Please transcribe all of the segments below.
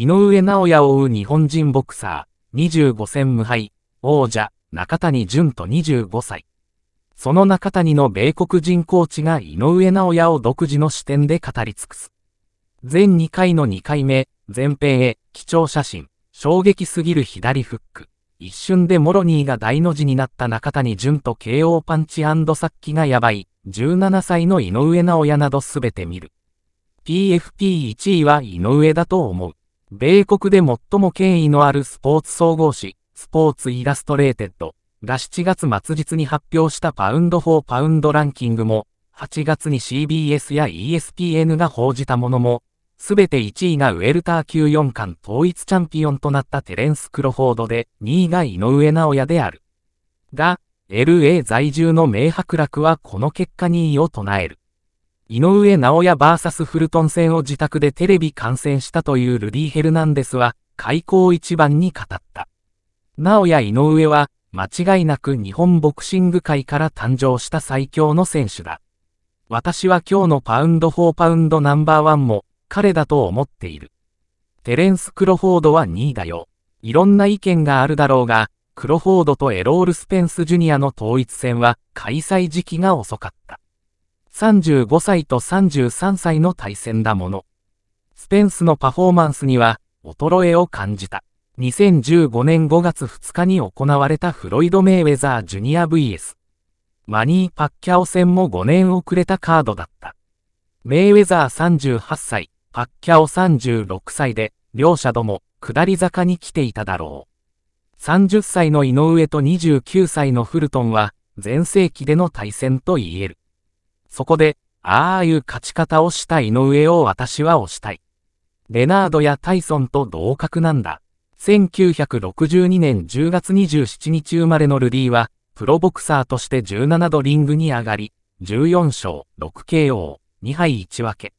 井上尚弥を追う日本人ボクサー、25戦無敗、王者、中谷淳と25歳。その中谷の米国人コーチが井上尚弥を独自の視点で語り尽くす。全2回の2回目、前編へ、貴重写真、衝撃すぎる左フック。一瞬でモロニーが大の字になった中谷淳と KO パンチサッキがやばい、17歳の井上尚弥などすべて見る。PFP1 位は井上だと思う。米国で最も権威のあるスポーツ総合誌、スポーツイラストレーテッドが7月末日に発表したパウンド4パウンドランキングも、8月に CBS や ESPN が報じたものも、すべて1位がウェルター級4冠統一チャンピオンとなったテレンス・クロフォードで、2位が井上直也である。が、LA 在住の明白楽はこの結果2位を唱える。井上直也 VS フルトン戦を自宅でテレビ観戦したというルディ・ヘルナンデスは、開口一番に語った。直也井上は、間違いなく日本ボクシング界から誕生した最強の選手だ。私は今日のパウンド4パウンドナンバーワンも彼だと思っている。テレンス・クロフォードは2位だよ。いろんな意見があるだろうが、クロフォードとエロール・スペンス・ジュニアの統一戦は開催時期が遅かった。35歳と33歳の対戦だもの。スペンスのパフォーマンスには衰えを感じた。2015年5月2日に行われたフロイド・メイウェザー・ジュニア VS。マニー・パッキャオ戦も5年遅れたカードだった。メイウェザー38歳、パッキャオ36歳で、両者とも下り坂に来ていただろう。30歳の井上と29歳のフルトンは、全盛期での対戦と言える。そこで、ああいう勝ち方をした井上を私は推したい。レナードやタイソンと同格なんだ。1962年10月27日生まれのルディは、プロボクサーとして17度リングに上がり、14勝 6KO、2敗1分け。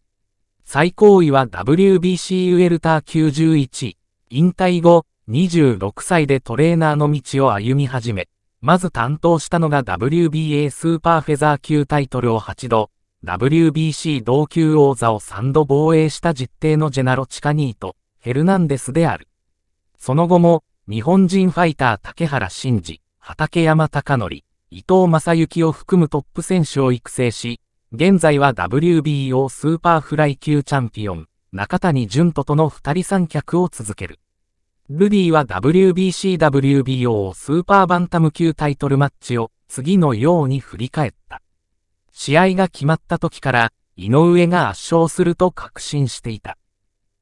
最高位は WBC ウェルター91位。引退後、26歳でトレーナーの道を歩み始め、まず担当したのが WBA スーパーフェザー級タイトルを8度、WBC 同級王座を3度防衛した実定のジェナロ・チカニート、ヘルナンデスである。その後も、日本人ファイター竹原慎二、畠山貴則、伊藤正幸を含むトップ選手を育成し、現在は WBO スーパーフライ級チャンピオン、中谷淳人との二人三脚を続ける。ルディは WBCWBO スーパーバンタム級タイトルマッチを次のように振り返った。試合が決まった時から井上が圧勝すると確信していた。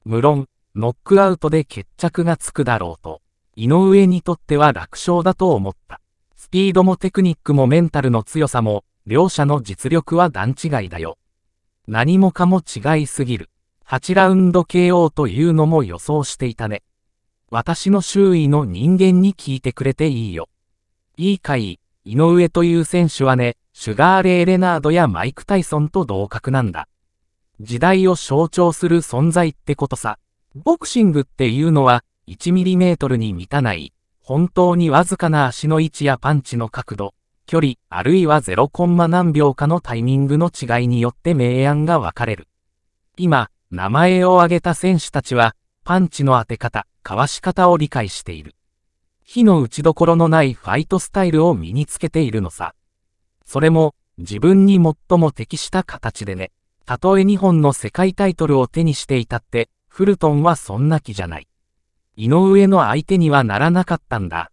無論、ノックアウトで決着がつくだろうと、井上にとっては楽勝だと思った。スピードもテクニックもメンタルの強さも、両者の実力は段違いだよ。何もかも違いすぎる。8ラウンド KO というのも予想していたね。私の周囲の人間に聞いてくれていいよ。いいかい、井上という選手はね、シュガーレイ・レナードやマイク・タイソンと同格なんだ。時代を象徴する存在ってことさ。ボクシングっていうのは、1mm に満たない、本当にわずかな足の位置やパンチの角度、距離、あるいは0コンマ何秒かのタイミングの違いによって明暗が分かれる。今、名前を挙げた選手たちは、パンチの当て方、かわし方を理解している。火の打ちどころのないファイトスタイルを身につけているのさ。それも、自分に最も適した形でね。たとえ2本の世界タイトルを手にしていたって、フルトンはそんな気じゃない。井上の相手にはならなかったんだ。